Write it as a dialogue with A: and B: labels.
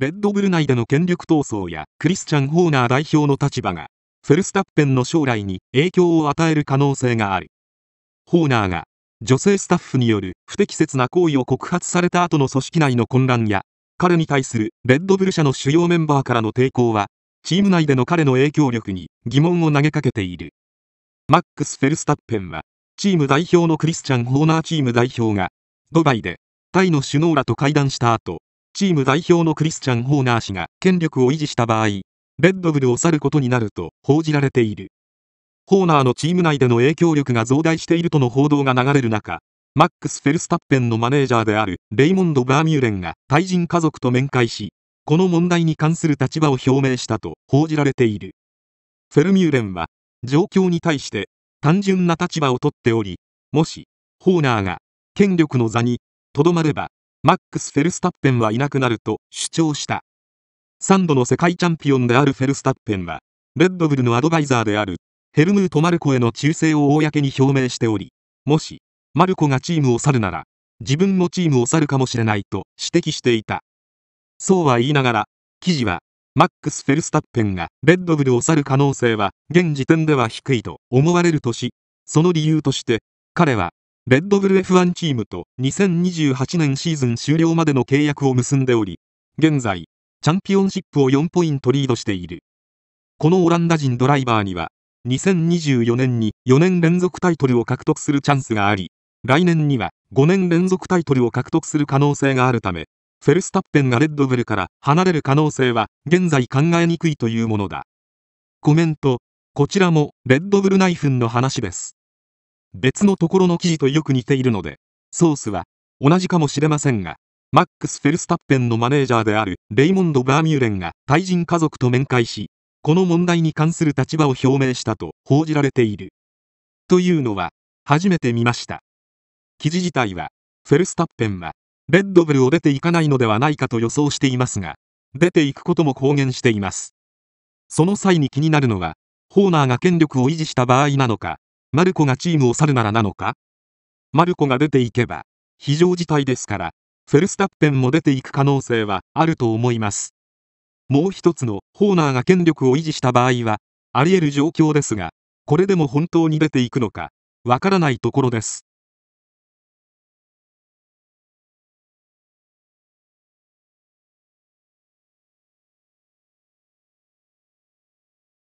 A: レッドブル内での権力闘争やクリスチャン・ホーナー代表の立場がフェルスタッペンの将来に影響を与える可能性があるホーナーが女性スタッフによる不適切な行為を告発された後の組織内の混乱や彼に対するレッドブル社の主要メンバーからの抵抗はチーム内での彼の影響力に疑問を投げかけているマックス・フェルスタッペンはチーム代表のクリスチャン・ホーナーチーム代表がドバイでタイの首脳らと会談した後チーム代表のクリスチャン・ホーナー氏が権力を維持した場合、レッドブルを去ることになると報じられている。ホーナーのチーム内での影響力が増大しているとの報道が流れる中、マックス・フェルスタッペンのマネージャーであるレイモンド・バーミューレンが対人家族と面会し、この問題に関する立場を表明したと報じられている。フェルミューレンは、状況に対して単純な立場をとっており、もし、ホーナーが権力の座にとどまれば、マックス・フェルスタッペンはいなくなると主張した。3度の世界チャンピオンであるフェルスタッペンは、レッドブルのアドバイザーであるヘルムート・マルコへの忠誠を公に表明しており、もし、マルコがチームを去るなら、自分もチームを去るかもしれないと指摘していた。そうは言いながら、記事は、マックス・フェルスタッペンがレッドブルを去る可能性は現時点では低いと思われるとし、その理由として、彼はレッドブル F1 チームと2028年シーズン終了までの契約を結んでおり、現在、チャンピオンシップを4ポイントリードしている。このオランダ人ドライバーには、2024年に4年連続タイトルを獲得するチャンスがあり、来年には5年連続タイトルを獲得する可能性があるため、フェルスタッペンがレッドブルから離れる可能性は現在考えにくいというものだ。コメント、こちらもレッドブルナイフンの話です。別のところの記事とよく似ているので、ソースは同じかもしれませんが、マックス・フェルスタッペンのマネージャーであるレイモンド・バーミューレンが対人家族と面会し、この問題に関する立場を表明したと報じられている。というのは、初めて見ました。記事自体は、フェルスタッペンは、レッドブルを出ていかないのではないかと予想していますが、出ていくことも公言しています。その際に気になるのは、ホーナーが権力を維持した場合なのか、マルコがチームを去るならなのかマルコが出ていけば、非常事態ですから、フェルスタッペンも出ていく可能性はあると思います。もう一つのホーナーが権力を維持した場合は、あり得る状況ですが、これでも本当に出ていくのか、わからないところです。